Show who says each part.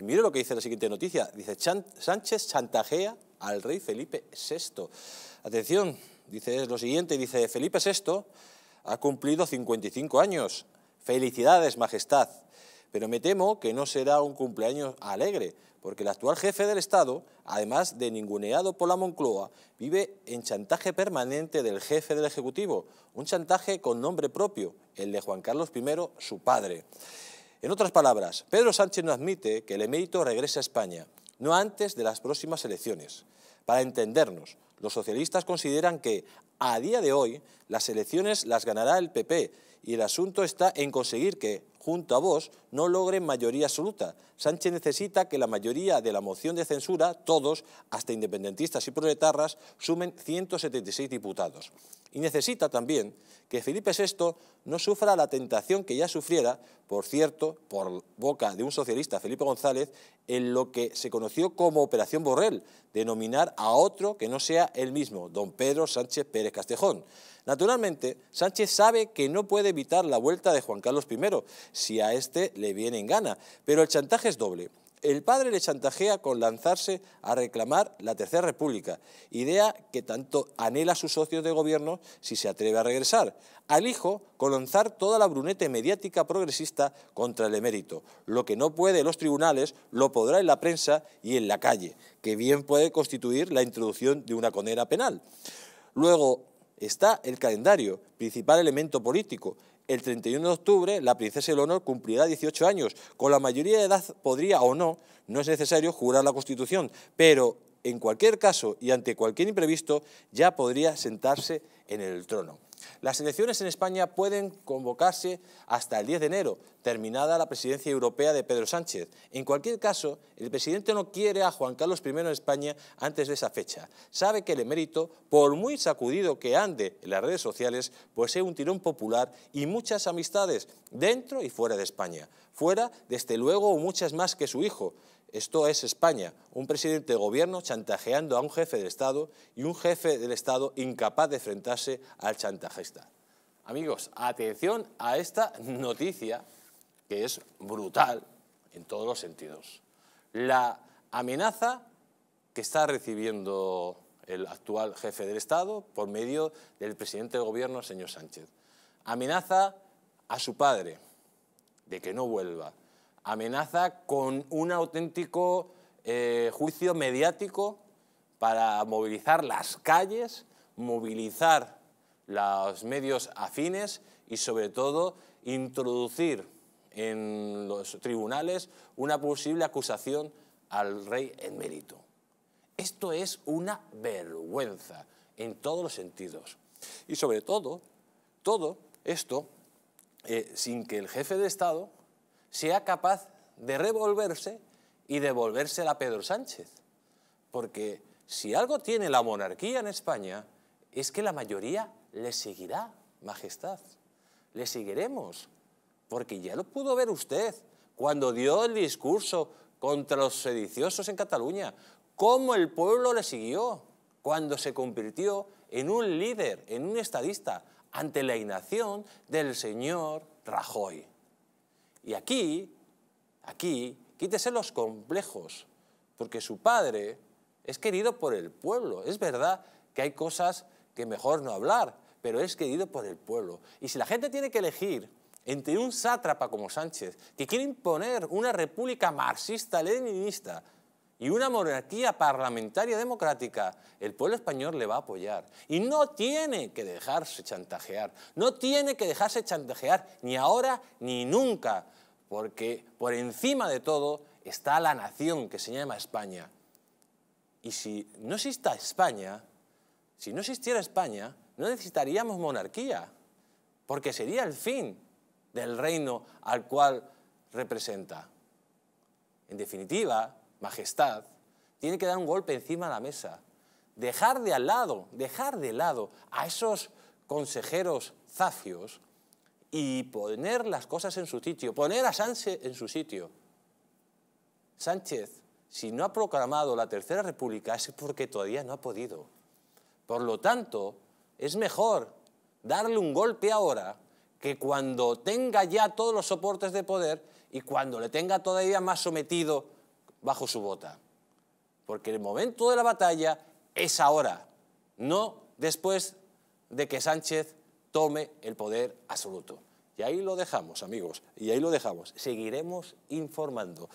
Speaker 1: Y mire lo que dice la siguiente noticia. Dice, Sánchez chantajea al rey Felipe VI. Atención, dice lo siguiente, dice, Felipe VI ha cumplido 55 años. Felicidades, Majestad. Pero me temo que no será un cumpleaños alegre, porque el actual jefe del Estado, además de ninguneado por la Moncloa, vive en chantaje permanente del jefe del Ejecutivo, un chantaje con nombre propio, el de Juan Carlos I, su padre. En otras palabras, Pedro Sánchez no admite que el emérito regrese a España, no antes de las próximas elecciones. Para entendernos, los socialistas consideran que, a día de hoy, las elecciones las ganará el PP y el asunto está en conseguir que, junto a vos, no logren mayoría absoluta. Sánchez necesita que la mayoría de la moción de censura, todos, hasta independentistas y proletarras, sumen 176 diputados. Y necesita también que Felipe VI no sufra la tentación que ya sufriera, por cierto, por boca de un socialista, Felipe González, en lo que se conoció como Operación Borrell, denominar a otro que no sea el mismo, don Pedro Sánchez Pérez Castejón. Naturalmente, Sánchez sabe que no puede evitar la vuelta de Juan Carlos I, si a este le viene en gana, pero el chantaje es doble. El padre le chantajea con lanzarse a reclamar la Tercera República, idea que tanto anhela sus socios de gobierno si se atreve a regresar. Al hijo con lanzar toda la brunete mediática progresista contra el emérito. Lo que no puede los tribunales lo podrá en la prensa y en la calle, que bien puede constituir la introducción de una condena penal. Luego, está el calendario, principal elemento político. El 31 de octubre, la princesa Honor cumplirá 18 años. Con la mayoría de edad podría o no, no es necesario jurar la Constitución, pero en cualquier caso y ante cualquier imprevisto, ya podría sentarse en el trono. Las elecciones en España pueden convocarse hasta el 10 de enero, terminada la presidencia europea de Pedro Sánchez. En cualquier caso, el presidente no quiere a Juan Carlos I en España antes de esa fecha. Sabe que el emérito, por muy sacudido que ande en las redes sociales, posee pues un tirón popular y muchas amistades dentro y fuera de España. Fuera, desde luego, muchas más que su hijo. Esto es España, un presidente de gobierno chantajeando a un jefe de Estado y un jefe del Estado incapaz de enfrentarse al chantajista. Amigos, atención a esta noticia que es brutal en todos los sentidos. La amenaza que está recibiendo el actual jefe del Estado por medio del presidente de gobierno, señor Sánchez. Amenaza a su padre de que no vuelva, amenaza con un auténtico eh, juicio mediático para movilizar las calles, movilizar los medios afines y sobre todo introducir en los tribunales una posible acusación al rey en mérito. Esto es una vergüenza en todos los sentidos. Y sobre todo, todo esto eh, sin que el jefe de Estado sea capaz de revolverse y devolvérsela a Pedro Sánchez. Porque si algo tiene la monarquía en España, es que la mayoría le seguirá, Majestad. Le seguiremos, porque ya lo pudo ver usted cuando dio el discurso contra los sediciosos en Cataluña, cómo el pueblo le siguió cuando se convirtió en un líder, en un estadista, ante la inacción del señor Rajoy. Y aquí, aquí, quítese los complejos, porque su padre es querido por el pueblo. Es verdad que hay cosas que mejor no hablar, pero es querido por el pueblo. Y si la gente tiene que elegir entre un sátrapa como Sánchez, que quiere imponer una república marxista-leninista, y una monarquía parlamentaria democrática, el pueblo español le va a apoyar. Y no tiene que dejarse chantajear, no tiene que dejarse chantajear ni ahora ni nunca, porque por encima de todo está la nación que se llama España. Y si no exista España, si no existiera España, no necesitaríamos monarquía, porque sería el fin del reino al cual representa. En definitiva, majestad, tiene que dar un golpe encima de la mesa. Dejar de al lado, dejar de lado a esos consejeros zafios y poner las cosas en su sitio, poner a Sánchez en su sitio. Sánchez, si no ha proclamado la Tercera República es porque todavía no ha podido. Por lo tanto, es mejor darle un golpe ahora que cuando tenga ya todos los soportes de poder y cuando le tenga todavía más sometido bajo su bota. Porque el momento de la batalla es ahora, no después de que Sánchez tome el poder absoluto. Y ahí lo dejamos, amigos, y ahí lo dejamos. Seguiremos informando.